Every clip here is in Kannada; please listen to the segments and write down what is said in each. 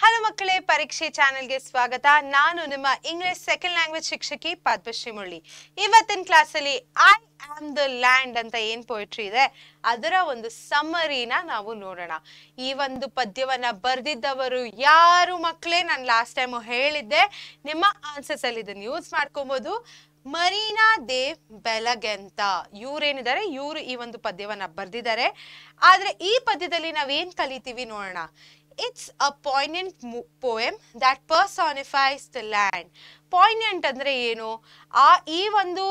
ಹಲೋ ಮಕ್ಕಳೇ ಪರೀಕ್ಷೆ ಚಾನೆಲ್ಗೆ ಸ್ವಾಗತ ನಾನು ನಿಮ್ಮ ಇಂಗ್ಲಿಷ್ ಸೆಕೆಂಡ್ ಲ್ಯಾಂಗ್ವೇಜ್ ಶಿಕ್ಷಕಿ ಪದ್ಮಶ್ರೀ ಮುರಳಿ ಇವತ್ತಿನ ಕ್ಲಾಸಲ್ಲಿ ಐ ಆಮ್ ದ ಲ್ಯಾಂಡ್ ಅಂತ ಏನ್ ಪೋಯಿಟ್ರಿ ಇದೆ ಅದರ ಒಂದು ಸಮ್ಮರಿನ ನಾವು ನೋಡೋಣ ಈ ಒಂದು ಪದ್ಯವನ್ನ ಬರೆದಿದ್ದವರು ಯಾರು ಮಕ್ಕಳೇ ನಾನು ಲಾಸ್ಟ್ ಟೈಮ್ ಹೇಳಿದ್ದೆ ನಿಮ್ಮ ಆನ್ಸರ್ಸ್ ಅಲ್ಲಿ ಇದನ್ನ ಯೂಸ್ ಮಾಡ್ಕೊಬಹುದು ಮರೀನಾ ದೇವ್ ಬೆಲಗೆಂತ ಇವರೇನಿದ್ದಾರೆ ಇವರು ಈ ಒಂದು ಪದ್ಯವನ್ನ ಬರ್ದಿದ್ದಾರೆ ಆದ್ರೆ ಈ ಪದ್ಯದಲ್ಲಿ ನಾವೇನ್ ಕಲಿತೀವಿ ನೋಡೋಣ it's a poignant poem that personifies the land poignant ಅಂದರೆ ಏನು ಆ ಈ ಒಂದು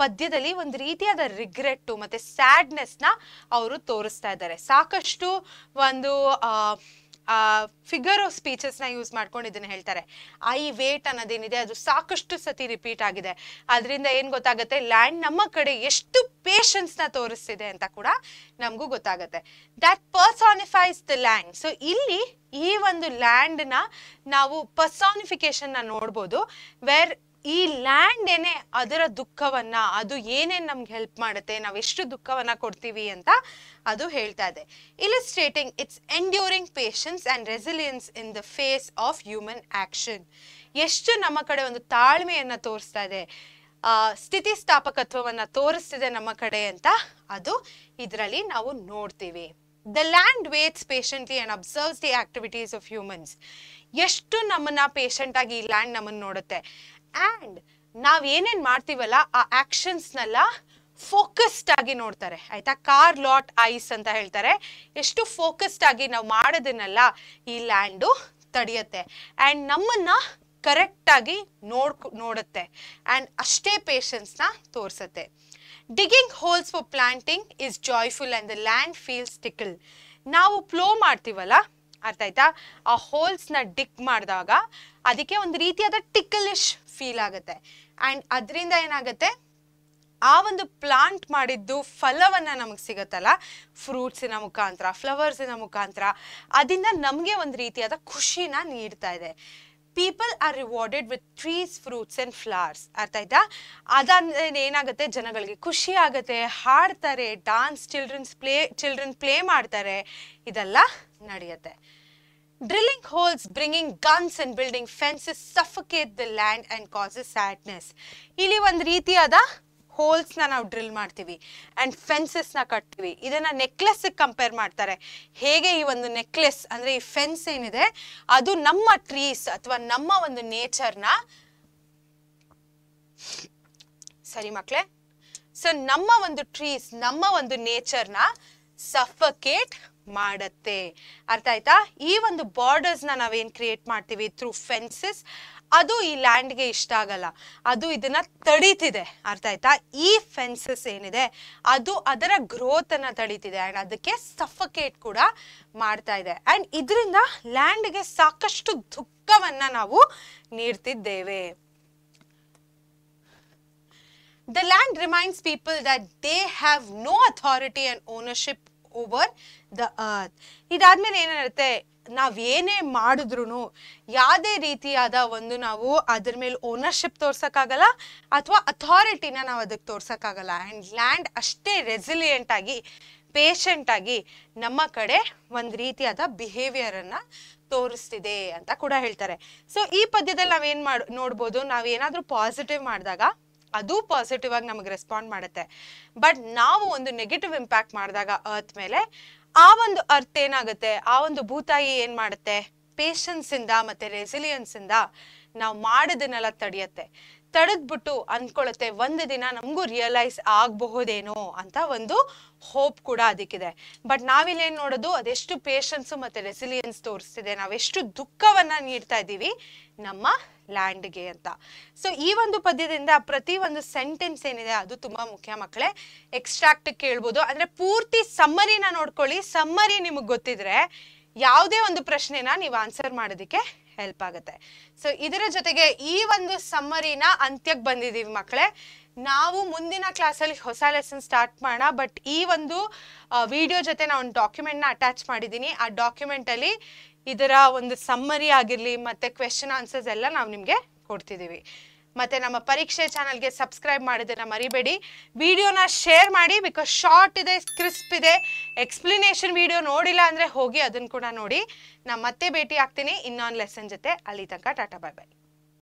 ಪದ್ಯದಲ್ಲಿ ಒಂದು ರೀತಿಯಾದ ರಿಗ್ರೆಟ್ಟು ಮತ್ತು ಸ್ಯಾಡ್ನೆಸ್ನ ಅವರು ತೋರಿಸ್ತಾ ಇದ್ದಾರೆ ಸಾಕಷ್ಟು ಒಂದು ಫಿಗರ್ ಆಫ್ ಸ್ಪೀಚಸ್ನ ಯೂಸ್ ಮಾಡ್ಕೊಂಡು ಇದನ್ನ ಹೇಳ್ತಾರೆ ಐ ವೇಟ್ ಅನ್ನೋದೇನಿದೆ ಅದು ಸಾಕಷ್ಟು ಸತಿ ರಿಪೀಟ್ ಆಗಿದೆ ಅದರಿಂದ ಏನು ಗೊತ್ತಾಗುತ್ತೆ ಲ್ಯಾಂಡ್ ನಮ್ಮ ಕಡೆ ಎಷ್ಟು ಪೇಷನ್ಸ್ನ ತೋರಿಸ್ತಿದೆ ಅಂತ ಕೂಡ ನಮಗೂ ಗೊತ್ತಾಗುತ್ತೆ that personifies the land so ಇಲ್ಲಿ ಈ ಒಂದು ಲ್ಯಾಂಡ್ನ ನಾವು ಪರ್ಸಾನಿಫಿಕೇಶನ್ನ ನೋಡ್ಬೋದು ವೇರ್ ಈ ಲ್ಯಾಂಡ್ ಏನೆ ಅದರ ದುಃಖವನ್ನ ಅದು ಏನೇನ್ ನಮ್ಗೆ ಹೆಲ್ಪ್ ಮಾಡುತ್ತೆ ನಾವು ಎಷ್ಟು ದುಃಖವನ್ನ ಕೊಡ್ತೀವಿ ಅಂತ ಅದು ಹೇಳ್ತಾ ಇದೆ illustrating its enduring patience and resilience in the face of human action ಎಷ್ಟು ನಮ್ಮ ಕಡೆ ಒಂದು ತಾಳ್ಮೆಯನ್ನ ತೋರಿಸ್ತಾ ಇದೆ ಸ್ಥಿತಿಸ್ಥಾಪಕತ್ವವನ್ನು ತೋರಿಸ್ತಿದೆ ನಮ್ಮ ಕಡೆ ಅಂತ ಅದು ಇದರಲ್ಲಿ ನಾವು ನೋಡ್ತೀವಿ the land waits patiently and observes the activities of humans ಎಷ್ಟು ನಮ್ಮನ್ನ ಪೇಷಂಟ್ ಆಗಿ ಈ ಲ್ಯಾಂಡ್ ನಮ್ಮನ್ನ ನೋಡುತ್ತೆ ಆ್ಯಂಡ್ ನಾವು ಏನೇನು ಮಾಡ್ತೀವಲ್ಲ ಆ ಆ್ಯಕ್ಷನ್ಸ್ನೆಲ್ಲ ಫೋಕಸ್ಡ್ ಆಗಿ ನೋಡ್ತಾರೆ ಆಯ್ತಾ ಕಾರ್ ಲಾಟ್ ಐಸ್ ಅಂತ ಹೇಳ್ತಾರೆ ಎಷ್ಟು ಫೋಕಸ್ಡ್ ಆಗಿ ನಾವು ಮಾಡೋದನ್ನೆಲ್ಲ ಈ ಲ್ಯಾಂಡು ತಡೆಯುತ್ತೆ ಆ್ಯಂಡ್ ನಮ್ಮನ್ನ ಕರೆಕ್ಟಾಗಿ ನೋಡ್ಕೊ ನೋಡುತ್ತೆ ಆ್ಯಂಡ್ ಅಷ್ಟೇ ಪೇಷನ್ಸ್ನ ತೋರಿಸುತ್ತೆ digging holes for planting is joyful and the land feels tickle ನಾವು ಪ್ಲೋ ಮಾಡ್ತೀವಲ್ಲ ಅರ್ಥ ಆಯ್ತಾ ಆ ಹೋಲ್ಸ್ನ ಡಿಕ್ ಮಾಡಿದಾಗ ಅದಕ್ಕೆ ಒಂದು ರೀತಿಯಾದ ಟಿಕ್ಕಲಿಶ್ ಫೀಲ್ ಆಗುತ್ತೆ ಆ್ಯಂಡ್ ಅದರಿಂದ ಏನಾಗುತ್ತೆ ಆ ಒಂದು ಪ್ಲಾಂಟ್ ಮಾಡಿದ್ದು ಫಲವನ್ನು ನಮಗೆ ಸಿಗುತ್ತಲ್ಲ ಫ್ರೂಟ್ಸಿನ ಮುಖಾಂತರ ಫ್ಲವರ್ಸಿನ ಮುಖಾಂತರ ಅದರಿಂದ ನಮಗೆ ಒಂದು ರೀತಿಯಾದ ಖುಷಿನ ನೀಡ್ತಾ ಇದೆ people are rewarded with trees fruits and flowers ಅರ್ಥ ಆಯ್ತಾ ಅದಾದ ಏನಾಗುತ್ತೆ ಜನಗಳಿಗೆ ಖುಷಿ ಆಗುತ್ತೆ ಹಾಡ್ತಾರೆ dance childrens play children play ಮಾಡ್ತಾರೆ ಇದೆಲ್ಲ ನಡೆಯುತ್ತೆ Drilling holes, bringing guns and building fences suffocate the land and causes sadness. ಇಲ್ಲಿ ಒಂದು ರೀತಿಯಾದ ಹೋಲ್ಸ್ನ ನಾವು ಡ್ರಿಲ್ ಮಾಡ್ತೀವಿ ಆ್ಯಂಡ್ ಫೆನ್ಸಸ್ನ ಕಟ್ತೀವಿ ಇದನ್ನು ನೆಕ್ಲೆಸ್ಗೆ ಕಂಪೇರ್ ಮಾಡ್ತಾರೆ ಹೇಗೆ ಈ ಒಂದು ನೆಕ್ಲೆಸ್ ಅಂದರೆ ಈ ಫೆನ್ಸ್ ಏನಿದೆ ಅದು ನಮ್ಮ ಟ್ರೀಸ್ ಅಥವಾ ನಮ್ಮ ಒಂದು ನೇಚರ್ನ ಸರಿ ಮಕ್ಕಳೇ ಸೊ ನಮ್ಮ ಒಂದು ಟ್ರೀಸ್ ನಮ್ಮ ಒಂದು ನೇಚರ್ನ ಸಫಕೇಟ್ ಮಾಡತ್ತೆ ಅರ್ಥ ಆಯ್ತಾ ಈ ಒಂದು ಬಾರ್ಡರ್ಸ್ನ ನಾವೇನು ಕ್ರಿಯೇಟ್ ಮಾಡ್ತೀವಿ ಥ್ರೂ ಫೆನ್ಸಸ್ ಅದು ಈ ಲ್ಯಾಂಡ್ಗೆ ಇಷ್ಟ ಆಗಲ್ಲ ಅದು ಇದನ್ನ ತಡೀತಿದೆ ಅರ್ಥ ಆಯ್ತಾ ಈ ಫೆನ್ಸಸ್ ಏನಿದೆ ಅದು ಅದರ ಗ್ರೋತ್ ಅನ್ನ ತಡೀತಿದೆ ಅಂಡ್ ಅದಕ್ಕೆ ಸಫಕೇಟ್ ಕೂಡ ಮಾಡ್ತಾ ಇದೆ ಅಂಡ್ ಇದರಿಂದ ಗೆ ಸಾಕಷ್ಟು ದುಃಖವನ್ನ ನಾವು ನೀಡ್ತಿದ್ದೇವೆ the land reminds people that they have no authority and ownership over the earth ಇದಾದ್ಮೇಲೆ ಏನಿರುತ್ತೆ ನಾವ್ ಏನೇ ಮಾಡಿದ್ರು ಯಾವುದೇ ರೀತಿಯಾದ ಒಂದು ನಾವು ಅದ್ರ ಮೇಲೆ ಓನರ್ಶಿಪ್ ತೋರ್ಸೋಕ್ಕಾಗಲ್ಲ ಅಥವಾ ಅಥಾರಿಟಿನ ನಾವು ಅದಕ್ಕೆ ತೋರ್ಸಕ್ಕಾಗಲ್ಲ ಆ್ಯಂಡ್ ಲ್ಯಾಂಡ್ ಅಷ್ಟೇ ರೆಸಿಲಿಯೆಂಟ್ ಆಗಿ ಪೇಷಂಟ್ ಆಗಿ ನಮ್ಮ ಕಡೆ ಒಂದು ರೀತಿಯಾದ ಬಿಹೇವಿಯರನ್ನು ತೋರಿಸ್ತಿದೆ ಅಂತ ಕೂಡ ಹೇಳ್ತಾರೆ ಸೊ ಈ ಪದ್ಯದಲ್ಲಿ ನಾವೇನು ಮಾಡ್ ನೋಡ್ಬೋದು ನಾವೇನಾದರೂ ಪಾಸಿಟಿವ್ ಮಾಡಿದಾಗ ಅದು ಪಾಸಿಟಿವ್ ಆಗಿ ನಮಗೆ ರೆಸ್ಪಾಂಡ್ ಮಾಡುತ್ತೆ ಬಟ್ ನಾವು ಒಂದು ನೆಗೆಟಿವ್ ಇಂಪ್ಯಾಕ್ಟ್ ಮಾಡಿದಾಗ ಅರ್ತ್ ಮೇಲೆ ಆ ಒಂದು ಅರ್ತ್ ಏನಾಗುತ್ತೆ ಆ ಒಂದು ಭೂತಾಯಿ ಏನ್ ಮಾಡುತ್ತೆ ಪೇಷನ್ಸ್ ಇಂದ ಮತ್ತೆ ರೆಸಿಲಿಯನ್ಸ್ ಇಂದ ನಾವು ಮಾಡಿದನ್ನೆಲ್ಲ ತಡೆಯುತ್ತೆ ತಡೆದ್ಬಿಟ್ಟು ಅಂದ್ಕೊಳ್ಳುತ್ತೆ ಒಂದು ದಿನ ನಮಗೂ ರಿಯಲೈಸ್ ಆಗಬಹುದೇನೋ ಅಂತ ಒಂದು ಹೋಪ್ ಕೂಡ ಅದಕ್ಕಿದೆ ಬಟ್ ನಾವಿಲ್ಲಿ ಏನ್ ನೋಡೋದು ಅದೆಷ್ಟು ಪೇಷನ್ಸ್ ಮತ್ತೆ ರೆಸಿಲಿಯನ್ಸ್ ತೋರಿಸ್ತಿದೆ ನಾವೆಷ್ಟು ದುಃಖವನ್ನ ನೀಡ್ತಾ ಇದ್ದೀವಿ ನಮ್ಮ ಲ್ಯಾಂಡ್ಗೆ ಅಂತ ಸೊ ಈ ಒಂದು ಪದ್ಯದಿಂದ ಪ್ರತಿ ಒಂದು ಸೆಂಟೆನ್ಸ್ ಏನಿದೆ ಅದು ತುಂಬಾ ಮುಖ್ಯ ಮಕ್ಕಳೇ ಎಕ್ಸ್ಟ್ರಾಕ್ಟ್ ಕೇಳ್ಬೋದು ಅಂದ್ರೆ ಪೂರ್ತಿ ಸಮ್ಮರಿನ ನೋಡ್ಕೊಳ್ಳಿ ಸಮ್ಮರಿ ನಿಮಗೆ ಗೊತ್ತಿದ್ರೆ ಯಾವುದೇ ಒಂದು ಪ್ರಶ್ನೆನ ನೀವು ಆನ್ಸರ್ ಮಾಡೋದಕ್ಕೆ ಹೆಲ್ಪ್ ಆಗುತ್ತೆ ಸೊ ಇದರ ಜೊತೆಗೆ ಈ ಒಂದು ಸಮ್ಮರಿನ ಅಂತ್ಯಕ್ಕೆ ಬಂದಿದ್ದೀವಿ ಮಕ್ಕಳೇ ನಾವು ಮುಂದಿನ ಕ್ಲಾಸಲ್ಲಿ ಹೊಸ ಲೆಸನ್ ಸ್ಟಾರ್ಟ್ ಮಾಡೋಣ ಬಟ್ ಈ ಒಂದು ವಿಡಿಯೋ ಜೊತೆ ನಾವು ಒಂದು ಡಾಕ್ಯುಮೆಂಟ್ನ ಅಟ್ಯಾಚ್ ಮಾಡಿದ್ದೀನಿ ಆ ಡಾಕ್ಯುಮೆಂಟಲ್ಲಿ ಇದರ ಒಂದು ಸಮ್ಮರಿ ಆಗಿರಲಿ ಮತ್ತು ಕ್ವೆಶನ್ ಆನ್ಸರ್ಸ್ ಎಲ್ಲ ನಾವು ನಿಮಗೆ ಕೊಡ್ತಿದ್ದೀವಿ ಮತ್ತು ನಮ್ಮ ಪರೀಕ್ಷೆ ಚಾನಲ್ಗೆ ಸಬ್ಸ್ಕ್ರೈಬ್ ಮಾಡಿದ್ರೆ ಮರಿಬೇಡಿ ವಿಡಿಯೋನ ಶೇರ್ ಮಾಡಿ ಬಿಕಾಸ್ ಶಾರ್ಟ್ ಇದೆ ಕ್ರಿಸ್ಪ್ ಇದೆ ಎಕ್ಸ್ಪ್ಲನೇಷನ್ ವಿಡಿಯೋ ನೋಡಿಲ್ಲ ಅಂದರೆ ಹೋಗಿ ಅದನ್ನು ಕೂಡ ನೋಡಿ ನಾನು ಮತ್ತೆ ಭೇಟಿ ಆಗ್ತೀನಿ ಇನ್ನೊಂದು ಲೆಸನ್ ಜೊತೆ ಅಲ್ಲಿ ತನಕ ಟಾಟಾ ಬಾಯ್ ಬಾಯ್